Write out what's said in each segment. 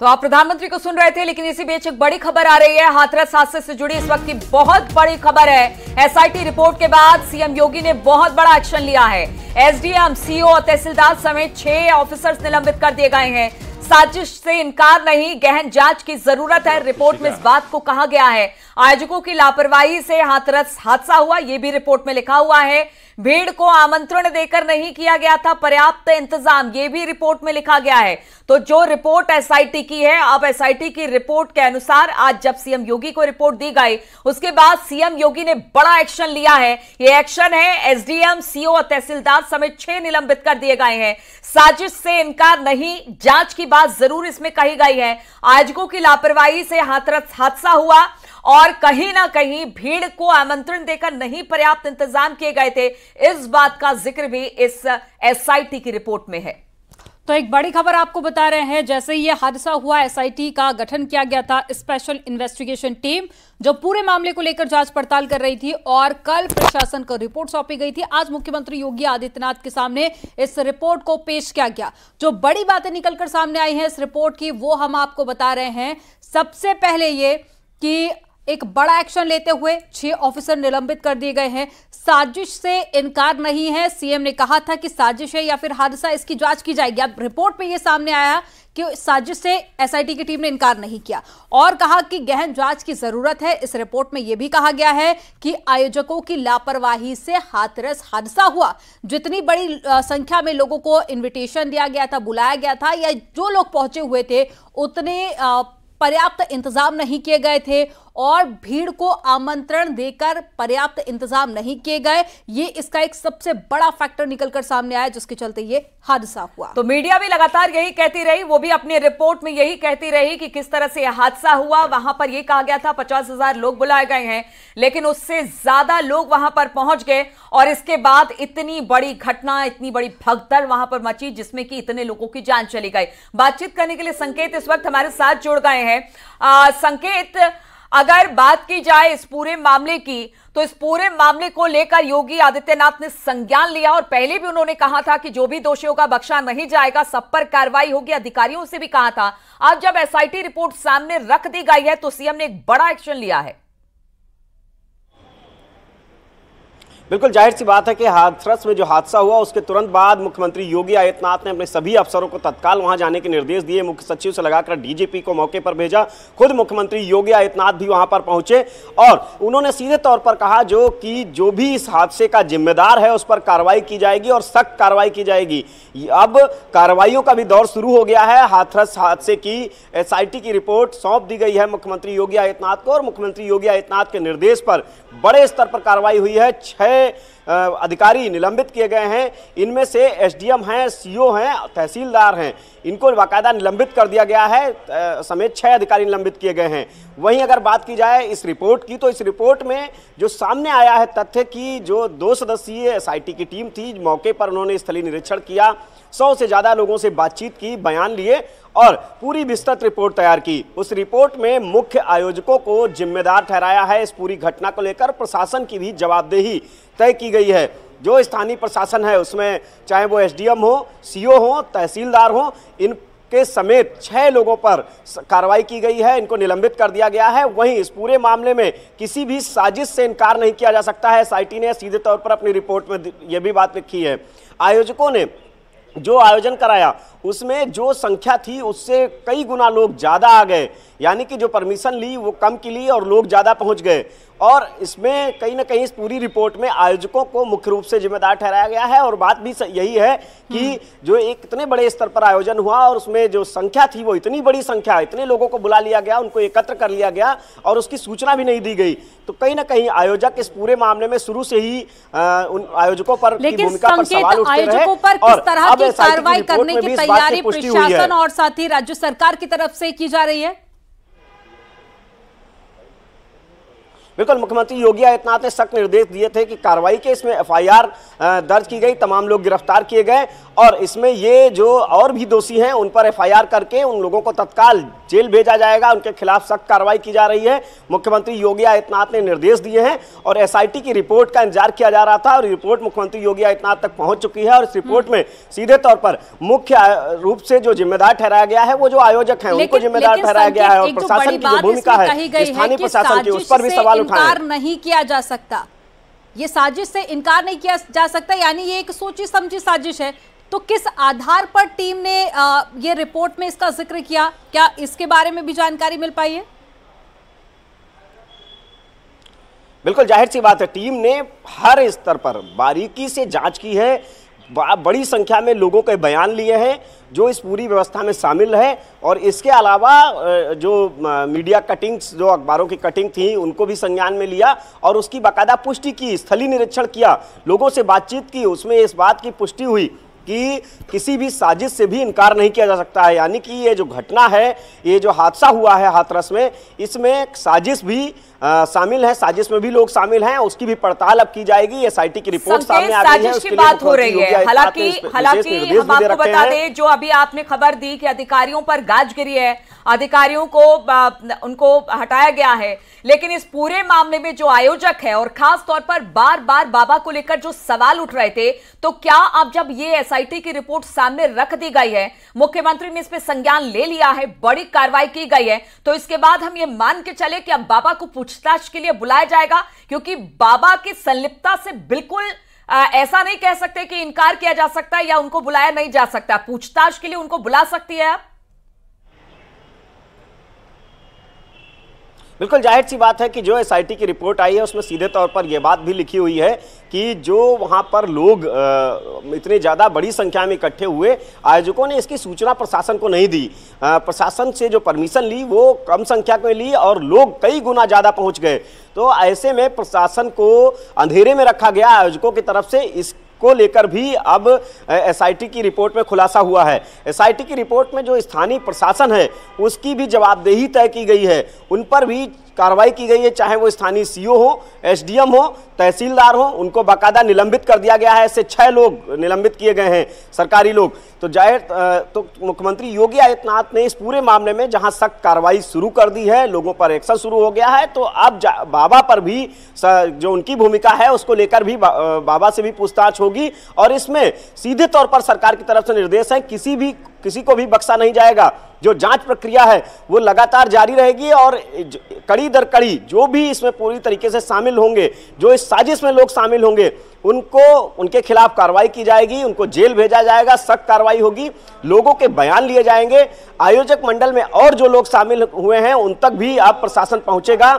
तो आप प्रधानमंत्री को सुन रहे थे लेकिन इसी बीच एक बड़ी खबर आ रही है हाथरस हादसे से जुड़ी इस वक्त की बहुत बड़ी खबर है एसआईटी रिपोर्ट के बाद सीएम योगी ने बहुत बड़ा एक्शन लिया है एसडीएम सीओ e और तहसीलदार समेत छह ऑफिसर्स निलंबित कर दिए गए हैं साजिश से इनकार नहीं गहन जांच की जरूरत है रिपोर्ट में इस बात को कहा गया है आयोजकों की लापरवाही से हाथरस हादसा हुआ ये भी रिपोर्ट में लिखा हुआ है भीड़ को आमंत्रण देकर नहीं किया गया था पर्याप्त इंतजाम ये भी रिपोर्ट में लिखा गया है तो जो रिपोर्ट एसआईटी की है अब एसआईटी की रिपोर्ट के अनुसार आज जब सीएम योगी को रिपोर्ट दी गई उसके बाद सीएम योगी ने बड़ा एक्शन लिया है ये एक्शन है एसडीएम सीओ और तहसीलदार समेत छह निलंबित कर दिए गए हैं साजिश से इनकार नहीं जांच की बात जरूर इसमें कही गई है आयोजकों की लापरवाही से हाथरस हादसा हुआ और कहीं ना कहीं भीड़ को आमंत्रण देकर नहीं पर्याप्त इंतजाम किए गए थे इस बात का जिक्र भी इस एसआईटी की रिपोर्ट में है तो एक बड़ी खबर आपको बता रहे हैं जैसे यह हादसा हुआ एसआईटी का गठन किया गया था स्पेशल इन्वेस्टिगेशन टीम जो पूरे मामले को लेकर जांच पड़ताल कर रही थी और कल प्रशासन को रिपोर्ट सौंपी गई थी आज मुख्यमंत्री योगी आदित्यनाथ के सामने इस रिपोर्ट को पेश किया गया जो बड़ी बातें निकलकर सामने आई है इस रिपोर्ट की वो हम आपको बता रहे हैं सबसे पहले ये कि एक बड़ा एक्शन लेते हुए छह ऑफिसर निलंबित कर दिए गए हैं साजिश से इनकार नहीं है सीएम ने कहा था कि साजिश है या फिर हादसा इसकी जांच की जाएगी अब रिपोर्ट में यह सामने आया कि साजिश से एसआईटी की टीम ने इनकार नहीं किया और कहा कि गहन जांच की जरूरत है इस रिपोर्ट में यह भी कहा गया है कि आयोजकों की लापरवाही से हाथरस हादसा हुआ जितनी बड़ी संख्या में लोगों को इन्विटेशन दिया गया था बुलाया गया था या जो लोग पहुंचे हुए थे उतने पर्याप्त इंतजाम नहीं किए गए थे और भीड़ को आमंत्रण देकर पर्याप्त इंतजाम नहीं किए गए ये इसका एक सबसे बड़ा फैक्टर निकलकर सामने आया जिसके चलते ये हादसा हुआ तो मीडिया भी लगातार यही कहती रही वो भी अपनी रिपोर्ट में यही कहती रही कि किस तरह से यह हादसा हुआ वहां पर यह कहा गया था पचास हजार लोग बुलाए गए हैं लेकिन उससे ज्यादा लोग वहां पर पहुंच गए और इसके बाद इतनी बड़ी घटना इतनी बड़ी भगदड़ वहां पर मची जिसमें कि इतने लोगों की जान चली गई बातचीत करने के लिए संकेत इस वक्त हमारे साथ जुड़ गए हैं संकेत अगर बात की जाए इस पूरे मामले की तो इस पूरे मामले को लेकर योगी आदित्यनाथ ने संज्ञान लिया और पहले भी उन्होंने कहा था कि जो भी दोषियों का बख्शा नहीं जाएगा सब पर कार्रवाई होगी अधिकारियों से भी कहा था आज जब एसआईटी रिपोर्ट सामने रख दी गई है तो सीएम ने एक बड़ा एक्शन लिया है बिल्कुल जाहिर सी बात है कि हाथरस में जो हादसा हुआ उसके तुरंत बाद मुख्यमंत्री योगी आदित्यनाथ ने अपने सभी अफसरों को तत्काल वहां जाने के निर्देश दिए मुख्य सचिव से लगाकर डीजीपी को मौके पर भेजा खुद मुख्यमंत्री योगी आदित्यनाथ भी वहां पर पहुंचे और उन्होंने सीधे तौर पर कहा जो कि जो भी इस हादसे का जिम्मेदार है उस पर कार्रवाई की जाएगी और सख्त कार्रवाई की जाएगी अब कार्रवाइयों का भी दौर शुरू हो गया है हाथरस हादसे की एस की रिपोर्ट सौंप दी गई है मुख्यमंत्री योगी आदित्यनाथ को और मुख्यमंत्री योगी आदित्यनाथ के निर्देश पर बड़े स्तर पर कार्रवाई हुई है छह सारे अधिकारी निलंबित किए गए हैं इनमें से एसडीएम हैं सीओ हैं तहसीलदार हैं इनको बाकायदा निलंबित कर दिया गया है समेत छः अधिकारी निलंबित किए गए हैं वहीं अगर बात की जाए इस रिपोर्ट की तो इस रिपोर्ट में जो सामने आया है तथ्य कि जो दो सदस्यीय एस की टीम थी मौके पर उन्होंने स्थलीय निरीक्षण किया सौ से ज़्यादा लोगों से बातचीत की बयान लिए और पूरी विस्तृत रिपोर्ट तैयार की उस रिपोर्ट में मुख्य आयोजकों को जिम्मेदार ठहराया है इस पूरी घटना को लेकर प्रशासन की भी जवाबदेही तय की गई है जो स्थानीय प्रशासन है उसमें चाहे वो एसडीएम हो सीओ हो तहसीलदार हो इन के समेत छह लोगों पर कार्रवाई की गई है इनको निलंबित कर दिया गया है वहीं इस पूरे मामले में किसी भी साजिश से इनकार नहीं किया जा सकता है एस ने सीधे तौर पर अपनी रिपोर्ट में यह भी बात लिखी है आयोजकों ने जो आयोजन कराया उसमें जो संख्या थी उससे कई गुना लोग ज़्यादा आ गए यानी कि जो परमिशन ली वो कम की ली और लोग ज़्यादा पहुंच गए और इसमें कहीं ना कहीं इस पूरी रिपोर्ट में आयोजकों को मुख्य रूप से जिम्मेदार ठहराया गया है और बात भी यही है कि हम्म। जो एक इतने बड़े स्तर पर आयोजन हुआ और उसमें जो संख्या थी वो इतनी बड़ी संख्या इतने लोगों को बुला लिया गया उनको एकत्र कर लिया गया और उसकी सूचना भी नहीं दी गई तो कहीं ना कहीं आयोजक इस पूरे मामले में शुरू से ही आ, उन आयोजकों पर भूमिका पर सवाल उठते रहे और अब एसआईटी की तैयारी प्रशासन और साथ ही राज्य सरकार की तरफ से की जा रही है बिल्कुल मुख्यमंत्री योगी आदित्यनाथ ने सख्त निर्देश दिए थे कि कार्रवाई के इसमें एफआईआर दर्ज की गई तमाम लोग गिरफ्तार किए गए और इसमें ये जो और भी दोषी हैं उन पर एफआईआर करके उन लोगों को तत्काल जेल भेजा जाएगा उनके खिलाफ सख्त कार्रवाई की जा रही है मुख्यमंत्री योगी आदित्यनाथ ने निर्देश दिए हैं और एसआईटी की रिपोर्ट का इंतजार किया जा रहा था और रिपोर्ट मुख्यमंत्री योगी आदित्यनाथ तक पहुंच चुकी है और इस रिपोर्ट में सीधे तौर पर मुख्य रूप से जो जिम्मेदार ठहराया गया है वो जो आयोजक है उनको जिम्मेदार ठहराया गया है और प्रशासन की भूमिका है स्थानीय प्रशासन की उस पर भी सवाल उठाया नहीं किया जा सकता ये साजिश से इनकार नहीं किया जा सकता यानी ये एक सोची समझी साजिश है तो किस आधार पर टीम ने ये रिपोर्ट में इसका जिक्र किया क्या इसके बारे में भी जानकारी मिल पाई है बिल्कुल जाहिर सी बात है टीम ने हर स्तर पर बारीकी से जांच की है बड़ी संख्या में लोगों के बयान लिए हैं जो इस पूरी व्यवस्था में शामिल है और इसके अलावा जो मीडिया कटिंग्स जो अखबारों की कटिंग थी उनको भी संज्ञान में लिया और उसकी बाकायदा पुष्टि की स्थलीय निरीक्षण किया लोगों से बातचीत की उसमें इस बात की पुष्टि हुई कि किसी भी साजिश से भी इनकार नहीं किया जा सकता है यानी कि ये जो घटना है ये जो हादसा हुआ है हाथरस में इसमें साजिश भी शामिल है साजिश में भी लोग शामिल हैं उसकी भी पड़ताल अब की जाएगी एस की रिपोर्ट सामने आ रही है उसके बात हो रही है हालांकि हालांकि हम आपको बता दें जो अभी आपने खबर दी कि अधिकारियों पर गाज गिरी है अधिकारियों को उनको हटाया गया है लेकिन इस पूरे मामले में जो आयोजक है और खास तौर पर बार बार बाबा को लेकर जो सवाल उठ रहे थे तो क्या अब जब ये एसआईटी की रिपोर्ट सामने रख दी गई है मुख्यमंत्री ने इस पर संज्ञान ले लिया है बड़ी कार्रवाई की गई है तो इसके बाद हम ये मान के चले कि अब बाबा को पूछताछ के लिए बुलाया जाएगा क्योंकि बाबा की संलिप्तता से बिल्कुल आ, ऐसा नहीं कह सकते कि इनकार किया जा सकता है या उनको बुलाया नहीं जा सकता पूछताछ के लिए उनको बुला सकती है आप बिल्कुल जाहिर सी बात है कि जो एसआईटी की रिपोर्ट आई है उसमें सीधे तौर पर यह बात भी लिखी हुई है कि जो वहां पर लोग इतने ज़्यादा बड़ी संख्या में इकट्ठे हुए आयोजकों ने इसकी सूचना प्रशासन को नहीं दी प्रशासन से जो परमिशन ली वो कम संख्या में ली और लोग कई गुना ज़्यादा पहुँच गए तो ऐसे में प्रशासन को अंधेरे में रखा गया आयोजकों की तरफ से इस को लेकर भी अब एसआईटी की रिपोर्ट में खुलासा हुआ है एसआईटी की रिपोर्ट में जो स्थानीय प्रशासन है उसकी भी जवाबदेही तय की गई है उन पर भी कार्रवाई की गई है चाहे वो स्थानीय सीओ हो एसडीएम हो तहसीलदार हो उनको बाकायदा निलंबित कर दिया गया है ऐसे छः लोग निलंबित किए गए हैं सरकारी लोग तो जाहिर तो मुख्यमंत्री योगी आदित्यनाथ ने इस पूरे मामले में जहां सख्त कार्रवाई शुरू कर दी है लोगों पर एक्शन शुरू हो गया है तो अब बाबा पर भी जो उनकी भूमिका है उसको लेकर भी बाबा से भी पूछताछ होगी और इसमें सीधे तौर पर सरकार की तरफ से निर्देश है किसी भी किसी को भी बख्शा नहीं जाएगा जो जांच प्रक्रिया है वो लगातार जारी रहेगी और कड़ी दर कड़ी जो भी इसमें पूरी तरीके से शामिल होंगे जो इस साजिश में लोग शामिल होंगे उनको उनके खिलाफ कार्रवाई की जाएगी उनको जेल भेजा जाएगा सख्त कार्रवाई होगी लोगों के बयान लिए जाएंगे आयोजक मंडल में और जो लोग शामिल हुए हैं उन तक भी आप प्रशासन पहुंचेगा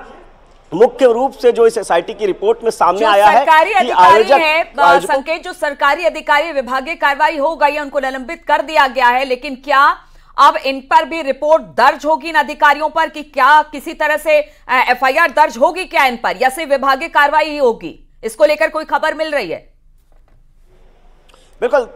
मुख्य रूप से जो इस एसआईटी की रिपोर्ट में सामने आया है कि आयोजक संकेत जो सरकारी अधिकारी विभागीय कार्रवाई हो गई है उनको निलंबित कर दिया गया है लेकिन क्या अब इन पर भी रिपोर्ट दर्ज होगी इन अधिकारियों पर कि क्या किसी तरह से एफआईआर दर्ज होगी क्या इन पर या सिर्फ विभागीय कार्रवाई ही होगी इसको लेकर कोई खबर मिल रही है बिल्कुल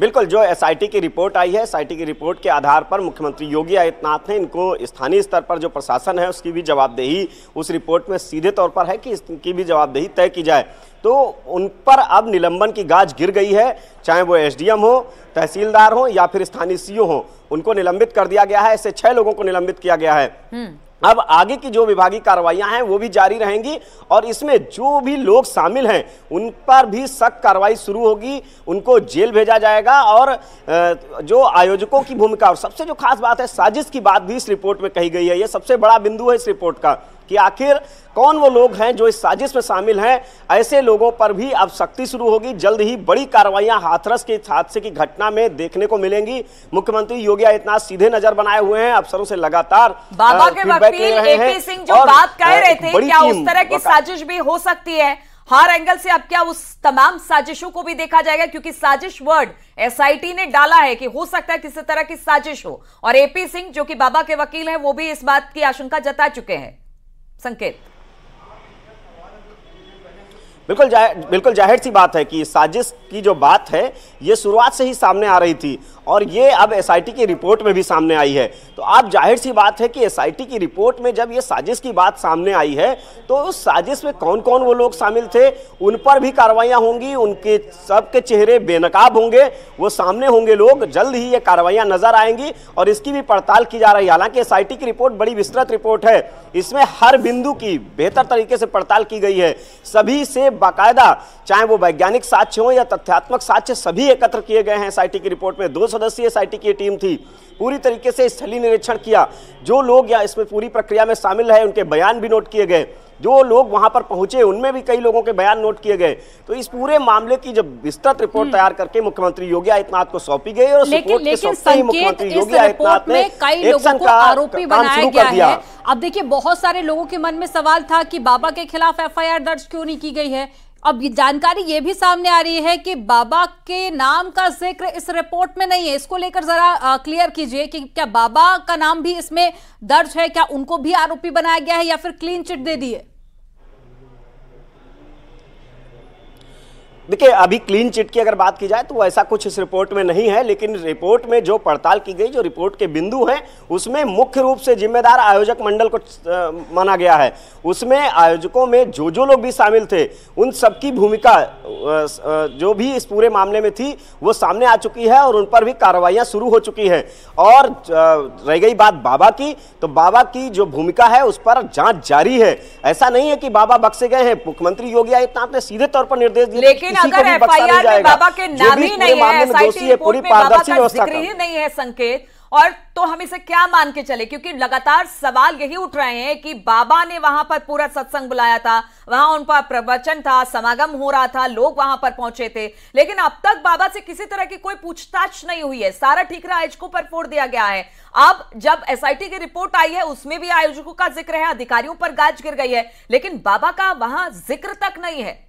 बिल्कुल जो एसआईटी की रिपोर्ट आई है एसआईटी की रिपोर्ट के आधार पर मुख्यमंत्री योगी आदित्यनाथ ने इनको स्थानीय स्तर पर जो प्रशासन है उसकी भी जवाबदेही उस रिपोर्ट में सीधे तौर पर है कि इसकी भी जवाबदेही तय की जाए तो उन पर अब निलंबन की गाज गिर गई है चाहे वो एसडीएम हो तहसीलदार हो या फिर स्थानीय सीओ e हो उनको निलंबित कर दिया गया है ऐसे छह लोगों को निलंबित किया गया है हम्म। अब आगे की जो विभागीय कार्रवाइयां हैं वो भी जारी रहेंगी और इसमें जो भी लोग शामिल हैं उन पर भी सख्त कार्रवाई शुरू होगी उनको जेल भेजा जाएगा और जो आयोजकों की भूमिका और सबसे जो खास बात है साजिश की बात भी इस रिपोर्ट में कही गई है ये सबसे बड़ा बिंदु है इस रिपोर्ट का कि आखिर कौन वो लोग हैं जो इस साजिश में शामिल हैं ऐसे लोगों पर भी अब सख्ती शुरू होगी जल्द ही बड़ी कार्रवाइयां हाथरस के हादसे की घटना में देखने को मिलेंगी मुख्यमंत्री योगी आदित्यनाथ सीधे नजर बनाए हुए हैं अफसरों से लगातार बाबा के वकील एपी सिंह जो बात कह रहे थे क्या उस तरह की साजिश भी हो सकती है हर एंगल से अब क्या उस तमाम साजिशों को भी देखा जाएगा क्योंकि साजिश वर्ड एस ने डाला है कि हो सकता है किसी तरह की साजिश हो और एपी सिंह जो कि बाबा के वकील है वो भी इस बात की आशंका जता चुके हैं संकेत बिल्कुल जाहिर बिल्कुल जाहिर सी बात है कि साजिश की जो बात है ये शुरुआत से ही सामने आ रही थी और ये अब एसआईटी की रिपोर्ट में भी सामने आई है तो आप जाहिर सी बात है कि एसआईटी की रिपोर्ट में जब ये साजिश की बात सामने आई है तो उस साजिश में कौन कौन वो लोग शामिल थे उन पर भी कार्रवाइयाँ होंगी उनके सबके चेहरे बेनकाब होंगे वो सामने होंगे लोग जल्द ही ये कार्रवाइयाँ नजर आएंगी और इसकी भी पड़ताल की जा रही है हालांकि एस की रिपोर्ट बड़ी विस्तृत रिपोर्ट है इसमें हर बिंदु की बेहतर तरीके से पड़ताल की गई है सभी से बाकायदा चाहे वो वैज्ञानिक साक्ष्य हो या तथ्यात्मक साक्ष्य सभी एकत्र किए गए हैं एस की रिपोर्ट में दो सदस्यीय एस की टीम थी पूरी तरीके से स्थलीय निरीक्षण किया जो लोग या इसमें पूरी प्रक्रिया में शामिल है उनके बयान भी नोट किए गए जो लोग वहां पर पहुंचे उनमें भी कई लोगों के बयान नोट किए गए तो इस पूरे मामले की जब विस्तृत रिपोर्ट हम्म। तैयार करके मुख्यमंत्री योगी आदित्यनाथ को सौंपी गई और लेकिन, लेकिन मुख्यमंत्री योगी आदित्यनाथ ने कई लोगों को आरोपी बनाया गया है अब देखिए बहुत सारे लोगों के मन में सवाल था कि बाबा के खिलाफ एफआईआर दर्ज क्यों नहीं की गई है अब ये जानकारी ये भी सामने आ रही है कि बाबा के नाम का जिक्र इस रिपोर्ट में नहीं है इसको लेकर जरा क्लियर कीजिए कि क्या बाबा का नाम भी इसमें दर्ज है क्या उनको भी आरोपी बनाया गया है या फिर क्लीन चिट दे दी है देखिए अभी क्लीन चिट की अगर बात की जाए तो ऐसा कुछ इस रिपोर्ट में नहीं है लेकिन रिपोर्ट में जो पड़ताल की गई जो रिपोर्ट के बिंदु हैं उसमें मुख्य रूप से जिम्मेदार आयोजक मंडल को माना गया है उसमें आयोजकों में जो जो लोग भी शामिल थे उन सबकी भूमिका जो भी इस पूरे मामले में थी वो सामने आ चुकी है और उन पर भी कार्रवाइयाँ शुरू हो चुकी हैं और रह गई बात बाबा की तो बाबा की जो भूमिका है उस पर जाँच जारी है ऐसा नहीं है कि बाबा बक्से गए हैं मुख्यमंत्री योगी आदित्यनाथ ने सीधे तौर पर निर्देश दिए लेकिन किसी को भी बख्शा जाएगा जो भी पूरे मामले में दोषी है पूरी पारदर्शी व्यवस्था नहीं है संकेत और तो हम इसे क्या मान के चले क्योंकि लगातार सवाल यही उठ रहे हैं कि बाबा ने वहां पर पूरा सत्संग बुलाया था वहां उन पर प्रवचन था समागम हो रहा था लोग वहां पर पहुंचे थे लेकिन अब तक बाबा से किसी तरह की कोई पूछताछ नहीं हुई है सारा ठीक रहा आयोजकों पर फोड़ दिया गया है अब जब एस की रिपोर्ट आई है उसमें भी आयोजकों का जिक्र है अधिकारियों पर गाज गिर गई है लेकिन बाबा का वहां जिक्र तक नहीं है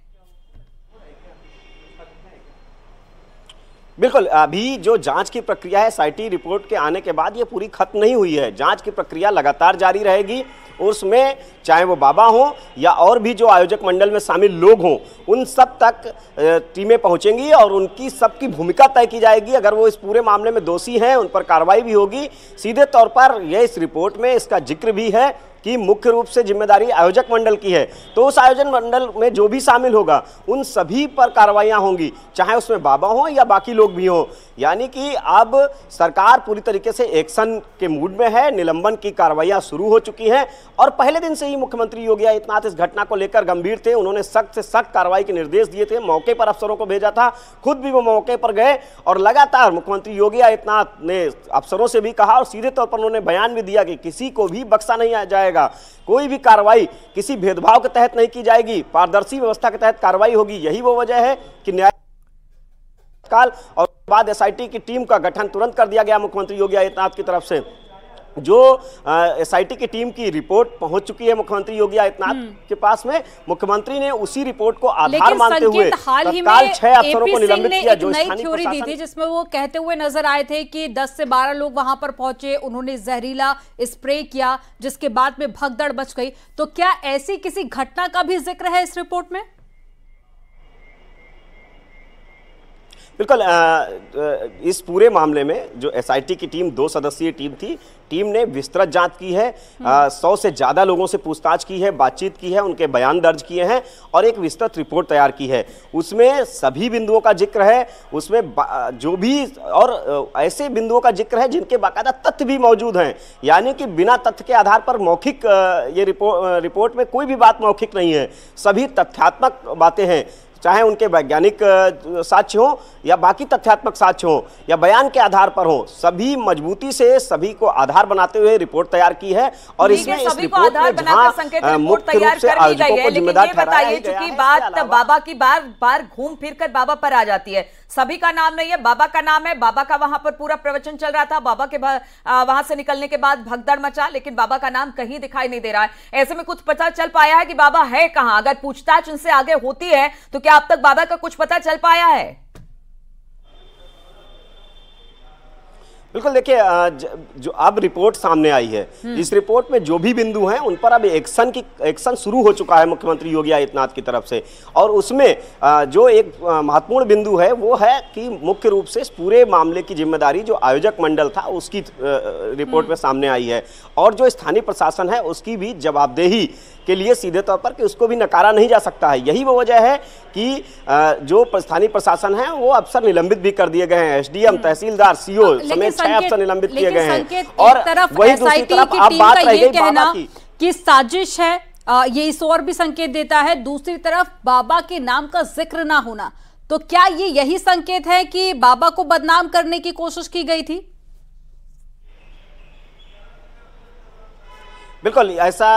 बिल्कुल अभी जो जांच की प्रक्रिया है साइटी रिपोर्ट के आने के बाद ये पूरी खत्म नहीं हुई है जांच की प्रक्रिया लगातार जारी रहेगी उसमें चाहे वो बाबा हों या और भी जो आयोजक मंडल में शामिल लोग हों उन सब तक टीमें पहुंचेंगी और उनकी सबकी भूमिका तय की जाएगी अगर वो इस पूरे मामले में दोषी हैं उन पर कार्रवाई भी होगी सीधे तौर पर यह इस रिपोर्ट में इसका जिक्र भी है की मुख्य रूप से जिम्मेदारी आयोजक मंडल की है तो उस आयोजन मंडल में जो भी शामिल होगा उन सभी पर कार्रवाइयाँ होंगी चाहे उसमें बाबा हों या बाकी लोग भी हों यानी कि अब सरकार पूरी तरीके से एक्शन के मूड में है निलंबन की कार्रवाइयाँ शुरू हो चुकी हैं और पहले दिन से ही मुख्यमंत्री योगी आदित्यनाथ इस घटना को लेकर गंभीर थे उन्होंने सख्त से सख्त कार्रवाई के निर्देश दिए थे मौके पर अफसरों को भेजा था खुद भी वो मौके पर गए और लगातार मुख्यमंत्री योगी आदित्यनाथ ने अफसरों से भी कहा और सीधे तौर पर उन्होंने बयान भी दिया कि किसी को भी बक्सा नहीं आ जाए जाएगा कोई भी कार्रवाई किसी भेदभाव के तहत नहीं की जाएगी पारदर्शी व्यवस्था के तहत कार्रवाई होगी यही वो वजह है कि न्याय काल और बाद एसआईटी की टीम का गठन तुरंत कर दिया गया मुख्यमंत्री योगी आदित्यनाथ की तरफ से जो एस की टीम की रिपोर्ट पहुंच चुकी है मुख्यमंत्री योगी आदित्यनाथ हम्म। के पास में मुख्यमंत्री ने उसी रिपोर्ट को आधार मानते हुए हाल ही में छह अफसरों को निलंबित किया जो नई थ्योरी दी थी जिसमें वो कहते हुए नजर आए थे कि 10 से 12 लोग वहां पर पहुंचे उन्होंने जहरीला स्प्रे किया जिसके बाद में भगदड़ बच गई तो क्या ऐसी किसी घटना का भी जिक्र है इस रिपोर्ट में बिल्कुल इस पूरे मामले में जो एसआईटी की टीम दो सदस्यीय टीम थी टीम ने विस्तृत जांच की है आ, हम्म। सौ से ज़्यादा लोगों से पूछताछ की है बातचीत की है उनके बयान दर्ज किए हैं और एक विस्तृत रिपोर्ट तैयार की है उसमें सभी बिंदुओं का जिक्र है उसमें जो भी और ऐसे बिंदुओं का जिक्र है जिनके बाकायदा तथ्य भी मौजूद हैं यानी कि बिना तथ्य के आधार पर मौखिक ये रिपोर्ट में कोई भी बात मौखिक नहीं है सभी तथ्यात्मक बातें हैं चाहे उनके वैज्ञानिक साक्ष्य हों या बाकी तथ्यात्मक साक्ष्य हों या बयान के आधार पर हों सभी मजबूती से सभी को आधार बनाते हुए रिपोर्ट तैयार की है और इसमें इस रिपोर्ट में जहां मुख्य रूप से आयोजकों को जिम्मेदार ठहराया है बाबा की बार बार घूम फिर कर बाबा पर आ जाती है सभी का नाम नहीं है बाबा का नाम है बाबा का वहां पर पूरा प्रवचन चल रहा था बाबा के वहां से निकलने के बाद भगदड़ मचा लेकिन बाबा का नाम कहीं दिखाई नहीं दे रहा है ऐसे में कुछ पता चल पाया है कि बाबा है कहां अगर पूछताछ उनसे आगे होती है तो क्या अब तक बाबा का कुछ पता चल पाया है बिल्कुल देखिए जो अब रिपोर्ट सामने आई है हम्म। इस रिपोर्ट में जो भी बिंदु हैं उन पर अब एक्शन की एक्शन शुरू हो चुका है मुख्यमंत्री योगी आदित्यनाथ की तरफ से और उसमें जो एक महत्वपूर्ण बिंदु है वो है कि मुख्य रूप से पूरे मामले की जिम्मेदारी जो आयोजक मंडल था उसकी रिपोर्ट हम्म। में सामने आई है और जो स्थानीय प्रशासन है उसकी भी जवाबदेही के लिए सीधे तौर पर कि उसको भी नकारा नहीं जा सकता है यही वो वजह है कि जो स्थानीय प्रशासन है वो अफसर निलंबित भी कर दिए गए हैं एस हम्म। तहसीलदार सी हाँ, समेत छह अफसर निलंबित किए गए हैं और वही दूसरी तरफ आप बात रह गई बाबा की कि साजिश है ये इस और भी संकेत देता है दूसरी तरफ बाबा के नाम का जिक्र ना होना तो क्या ये यही संकेत है कि बाबा को बदनाम करने की कोशिश की गई थी बिल्कुल ऐसा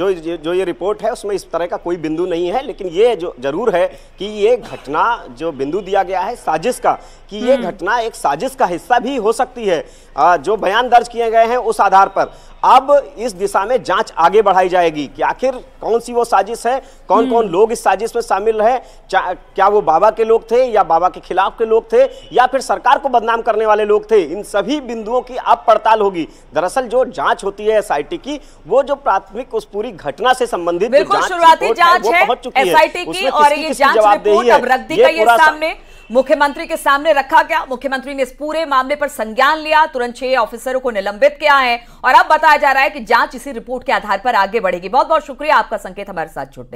जो जो ये रिपोर्ट है उसमें इस तरह का कोई बिंदु नहीं है लेकिन ये जो जरूर है कि ये घटना जो बिंदु दिया गया है साजिश का कि ये हम्म। घटना एक साजिश का हिस्सा भी हो सकती है जो बयान दर्ज किए गए हैं उस आधार पर अब इस दिशा में जांच आगे बढ़ाई जाएगी कि आखिर कौन सी वो साजिश है कौन कौन हम्म। लोग इस साजिश में शामिल है क्या वो बाबा के लोग थे या बाबा के खिलाफ के लोग थे या फिर सरकार को बदनाम करने वाले लोग थे इन सभी बिंदुओं की अब पड़ताल होगी दरअसल जो जांच होती है एसआईटी की वो जो प्राथमिक उस पूरी घटना से संबंधित जांच है, है, है, है, है, है, है, है, मुख्यमंत्री के सामने रखा गया मुख्यमंत्री ने इस पूरे मामले पर संज्ञान लिया तुरंत छह ऑफिसरों को निलंबित किया है और अब बताया जा रहा है कि जांच इसी रिपोर्ट के आधार पर आगे बढ़ेगी बहुत बहुत शुक्रिया आपका संकेत हमारे साथ जुड़ने